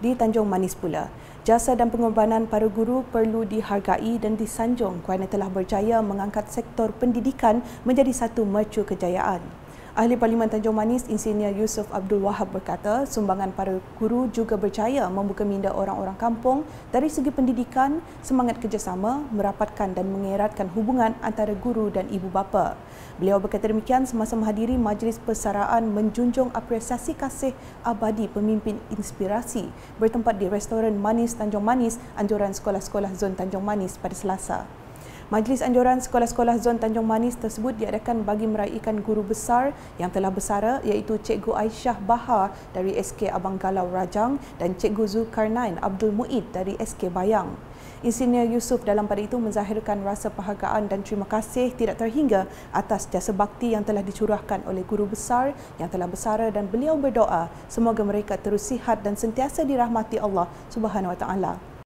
di Tanjung Manis pula. Jasa dan pengorbanan para guru perlu dihargai dan disanjung kerana telah berjaya mengangkat sektor pendidikan menjadi satu mercu kejayaan. Ahli Parlimen Tanjung Manis Insinyur Yusuf Abdul Wahab berkata sumbangan para guru juga berjaya membuka minda orang-orang kampung dari segi pendidikan, semangat kerjasama, merapatkan dan mengeratkan hubungan antara guru dan ibu bapa. Beliau berkata demikian semasa menghadiri Majlis Persaraan Menjunjung Apresiasi Kasih Abadi Pemimpin Inspirasi bertempat di Restoran Manis Tanjung Manis Anjuran Sekolah-Sekolah Zon Tanjung Manis pada Selasa. Majlis anjuran sekolah-sekolah Zon Tanjung Manis tersebut diadakan bagi meraihkan guru besar yang telah bersara iaitu Cikgu Aisyah Bahar dari SK Abang Galau Rajang dan Cikgu Zulkarnain Abdul Muid dari SK Bayang. Insinyur Yusuf dalam pada itu menzahirkan rasa penghargaan dan terima kasih tidak terhingga atas jasa bakti yang telah dicurahkan oleh guru besar yang telah bersara dan beliau berdoa semoga mereka terus sihat dan sentiasa dirahmati Allah Subhanahu Wa Taala.